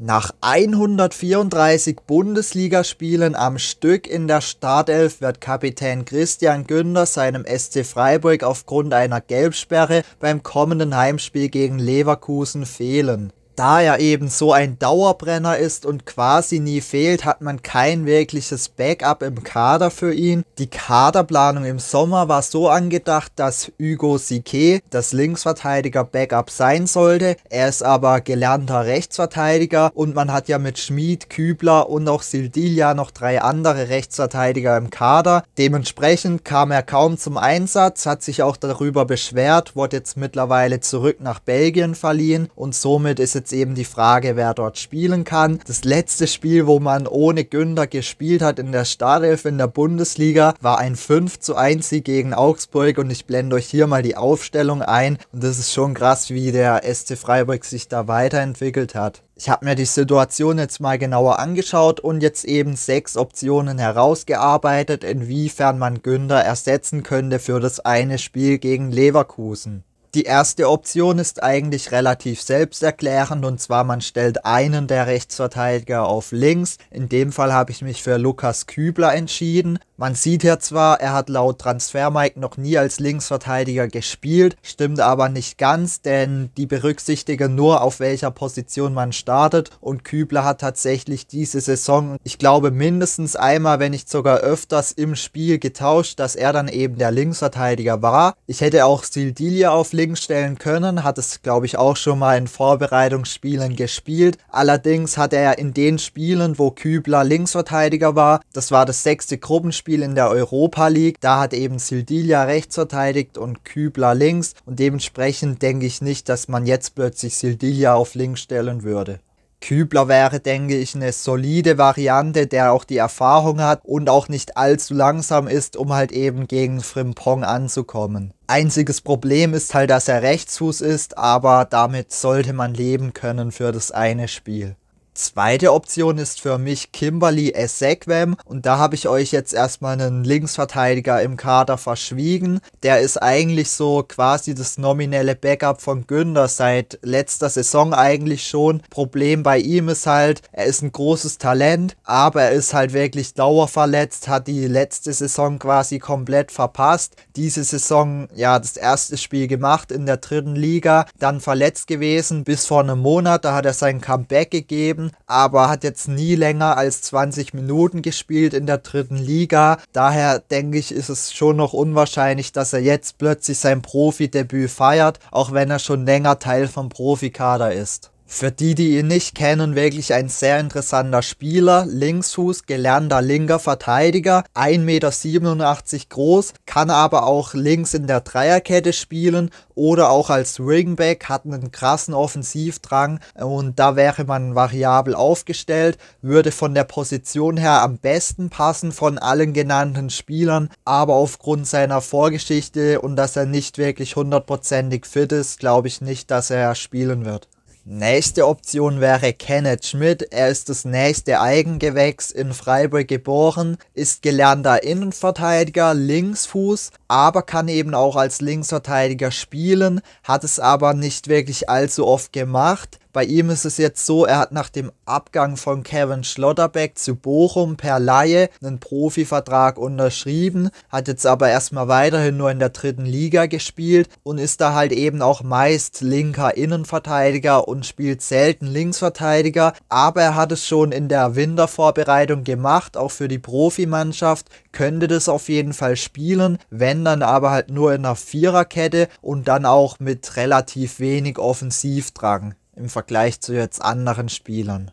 Nach 134 Bundesligaspielen am Stück in der Startelf wird Kapitän Christian Günder seinem SC Freiburg aufgrund einer Gelbsperre beim kommenden Heimspiel gegen Leverkusen fehlen da er eben so ein Dauerbrenner ist und quasi nie fehlt, hat man kein wirkliches Backup im Kader für ihn. Die Kaderplanung im Sommer war so angedacht, dass Hugo Sique das Linksverteidiger-Backup sein sollte. Er ist aber gelernter Rechtsverteidiger und man hat ja mit Schmid, Kübler und auch Sildilia noch drei andere Rechtsverteidiger im Kader. Dementsprechend kam er kaum zum Einsatz, hat sich auch darüber beschwert, wurde jetzt mittlerweile zurück nach Belgien verliehen und somit ist jetzt jetzt eben die Frage, wer dort spielen kann. Das letzte Spiel, wo man ohne Günther gespielt hat in der Startelf in der Bundesliga, war ein 5 zu 1 Sieg gegen Augsburg und ich blende euch hier mal die Aufstellung ein. Und das ist schon krass, wie der SC Freiburg sich da weiterentwickelt hat. Ich habe mir die Situation jetzt mal genauer angeschaut und jetzt eben sechs Optionen herausgearbeitet, inwiefern man Günther ersetzen könnte für das eine Spiel gegen Leverkusen. Die erste Option ist eigentlich relativ selbsterklärend und zwar man stellt einen der Rechtsverteidiger auf links. In dem Fall habe ich mich für Lukas Kübler entschieden, man sieht ja zwar, er hat laut Transfermarkt noch nie als Linksverteidiger gespielt, stimmt aber nicht ganz, denn die berücksichtigen nur, auf welcher Position man startet und Kübler hat tatsächlich diese Saison, ich glaube mindestens einmal, wenn nicht sogar öfters im Spiel getauscht, dass er dann eben der Linksverteidiger war. Ich hätte auch Sildilia auf links stellen können, hat es glaube ich auch schon mal in Vorbereitungsspielen gespielt. Allerdings hat er in den Spielen, wo Kübler Linksverteidiger war, das war das sechste Gruppenspiel, Spiel in der Europa League. Da hat eben Sildilia rechts verteidigt und Kübler links. Und dementsprechend denke ich nicht, dass man jetzt plötzlich Sildilia auf links stellen würde. Kübler wäre, denke ich, eine solide Variante, der auch die Erfahrung hat und auch nicht allzu langsam ist, um halt eben gegen Frimpong anzukommen. Einziges Problem ist halt, dass er Rechtsfuß ist, aber damit sollte man leben können für das eine Spiel. Zweite Option ist für mich Kimberly Essequem und da habe ich euch jetzt erstmal einen Linksverteidiger im Kader verschwiegen. Der ist eigentlich so quasi das nominelle Backup von Günder seit letzter Saison eigentlich schon. Problem bei ihm ist halt, er ist ein großes Talent, aber er ist halt wirklich dauerverletzt, hat die letzte Saison quasi komplett verpasst. Diese Saison ja das erste Spiel gemacht in der dritten Liga, dann verletzt gewesen bis vor einem Monat, da hat er sein Comeback gegeben aber hat jetzt nie länger als 20 Minuten gespielt in der dritten Liga. Daher denke ich, ist es schon noch unwahrscheinlich, dass er jetzt plötzlich sein Profidebüt feiert, auch wenn er schon länger Teil vom Profikader ist. Für die, die ihn nicht kennen, wirklich ein sehr interessanter Spieler. Linksfuß, gelernter linker Verteidiger, 1,87 Meter groß, kann aber auch links in der Dreierkette spielen oder auch als Ringback, hat einen krassen Offensivdrang und da wäre man variabel aufgestellt, würde von der Position her am besten passen von allen genannten Spielern, aber aufgrund seiner Vorgeschichte und dass er nicht wirklich hundertprozentig fit ist, glaube ich nicht, dass er spielen wird. Nächste Option wäre Kenneth Schmidt. Er ist das nächste Eigengewächs in Freiburg geboren, ist gelernter Innenverteidiger, Linksfuß, aber kann eben auch als Linksverteidiger spielen, hat es aber nicht wirklich allzu oft gemacht. Bei ihm ist es jetzt so, er hat nach dem Abgang von Kevin Schlotterbeck zu Bochum per Laie einen Profivertrag unterschrieben, hat jetzt aber erstmal weiterhin nur in der dritten Liga gespielt und ist da halt eben auch meist linker Innenverteidiger und spielt selten Linksverteidiger, aber er hat es schon in der Wintervorbereitung gemacht, auch für die Profimannschaft, könnte das auf jeden Fall spielen, wenn dann aber halt nur in einer Viererkette und dann auch mit relativ wenig Offensivdrang im Vergleich zu jetzt anderen Spielern.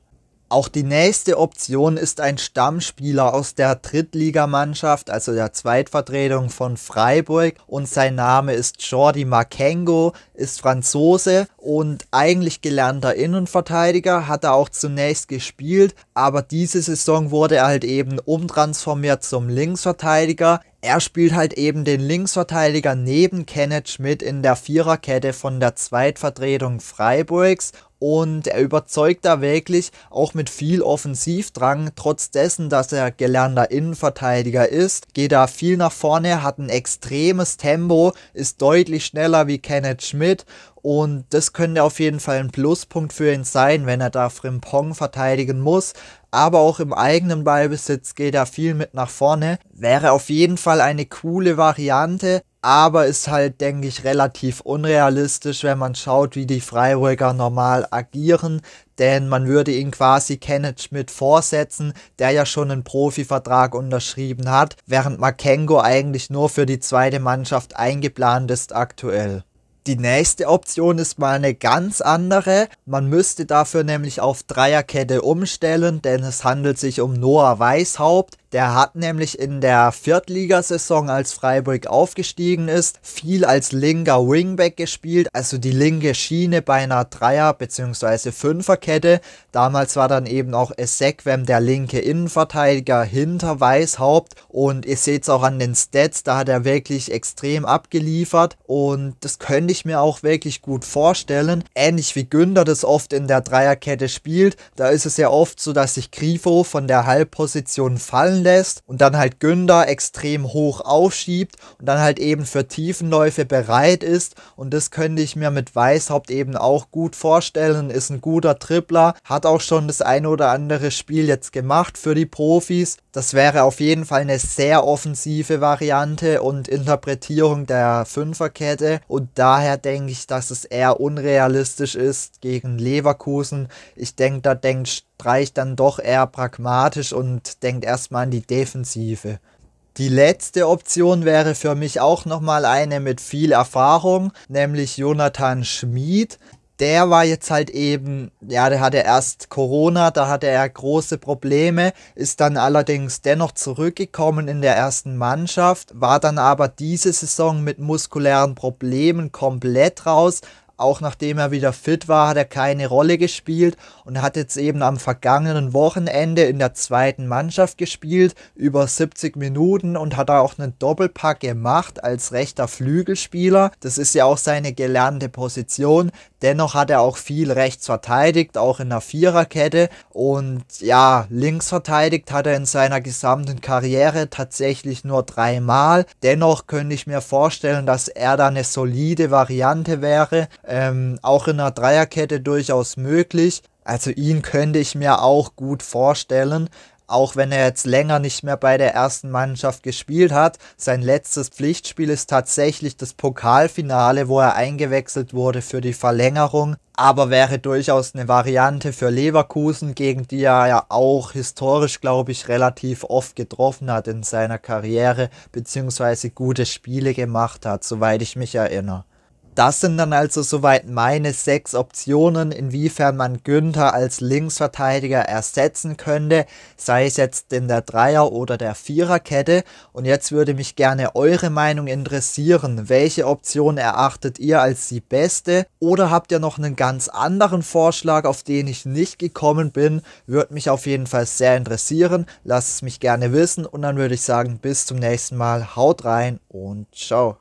Auch die nächste Option ist ein Stammspieler aus der Drittligamannschaft, also der Zweitvertretung von Freiburg. Und sein Name ist Jordi Makengo, ist Franzose und eigentlich gelernter Innenverteidiger, hat er auch zunächst gespielt, aber diese Saison wurde er halt eben umtransformiert zum Linksverteidiger er spielt halt eben den Linksverteidiger neben Kenneth Schmidt in der Viererkette von der Zweitvertretung Freiburgs und er überzeugt da wirklich auch mit viel Offensivdrang. Trotz dessen, dass er gelernter Innenverteidiger ist, geht da viel nach vorne, hat ein extremes Tempo, ist deutlich schneller wie Kenneth Schmidt und das könnte auf jeden Fall ein Pluspunkt für ihn sein, wenn er da Frimpong verteidigen muss. Aber auch im eigenen Ballbesitz geht er viel mit nach vorne. Wäre auf jeden Fall eine coole Variante aber ist halt, denke ich, relativ unrealistisch, wenn man schaut, wie die Freiburger normal agieren. Denn man würde ihn quasi Kenneth Schmidt vorsetzen, der ja schon einen Profivertrag unterschrieben hat, während Makengo eigentlich nur für die zweite Mannschaft eingeplant ist aktuell. Die nächste Option ist mal eine ganz andere. Man müsste dafür nämlich auf Dreierkette umstellen, denn es handelt sich um Noah Weishaupt, der hat nämlich in der Viertligasaison, als Freiburg aufgestiegen ist, viel als linker Wingback gespielt, also die linke Schiene bei einer Dreier- bzw. Fünferkette. Damals war dann eben auch Essequem der linke Innenverteidiger hinter Weißhaupt und ihr seht es auch an den Stats, da hat er wirklich extrem abgeliefert und das könnte ich mir auch wirklich gut vorstellen. Ähnlich wie Günther das oft in der Dreierkette spielt, da ist es ja oft so, dass sich Grifo von der Halbposition fallen lässt und dann halt Günther extrem hoch aufschiebt und dann halt eben für Tiefenläufe bereit ist. Und das könnte ich mir mit Weißhaupt eben auch gut vorstellen. Ist ein guter Tripler, hat auch schon das eine oder andere Spiel jetzt gemacht für die Profis. Das wäre auf jeden Fall eine sehr offensive Variante und Interpretierung der Fünferkette. Und daher denke ich, dass es eher unrealistisch ist gegen Leverkusen. Ich denke, da denkt Streich dann doch eher pragmatisch und denkt erstmal an die Defensive. Die letzte Option wäre für mich auch nochmal eine mit viel Erfahrung, nämlich Jonathan Schmid. Der war jetzt halt eben, ja, der hatte erst Corona, da hatte er große Probleme, ist dann allerdings dennoch zurückgekommen in der ersten Mannschaft, war dann aber diese Saison mit muskulären Problemen komplett raus, auch nachdem er wieder fit war, hat er keine Rolle gespielt und hat jetzt eben am vergangenen Wochenende in der zweiten Mannschaft gespielt, über 70 Minuten und hat auch einen Doppelpack gemacht als rechter Flügelspieler. Das ist ja auch seine gelernte Position. Dennoch hat er auch viel rechts verteidigt, auch in der Viererkette. Und ja, links verteidigt hat er in seiner gesamten Karriere tatsächlich nur dreimal. Dennoch könnte ich mir vorstellen, dass er da eine solide Variante wäre. Ähm, auch in einer Dreierkette durchaus möglich. Also ihn könnte ich mir auch gut vorstellen auch wenn er jetzt länger nicht mehr bei der ersten Mannschaft gespielt hat. Sein letztes Pflichtspiel ist tatsächlich das Pokalfinale, wo er eingewechselt wurde für die Verlängerung, aber wäre durchaus eine Variante für Leverkusen, gegen die er ja auch historisch, glaube ich, relativ oft getroffen hat in seiner Karriere, beziehungsweise gute Spiele gemacht hat, soweit ich mich erinnere. Das sind dann also soweit meine sechs Optionen, inwiefern man Günther als Linksverteidiger ersetzen könnte, sei es jetzt in der Dreier- oder der Viererkette. Und jetzt würde mich gerne eure Meinung interessieren. Welche Option erachtet ihr als die beste? Oder habt ihr noch einen ganz anderen Vorschlag, auf den ich nicht gekommen bin? Würde mich auf jeden Fall sehr interessieren. Lasst es mich gerne wissen und dann würde ich sagen, bis zum nächsten Mal. Haut rein und ciao.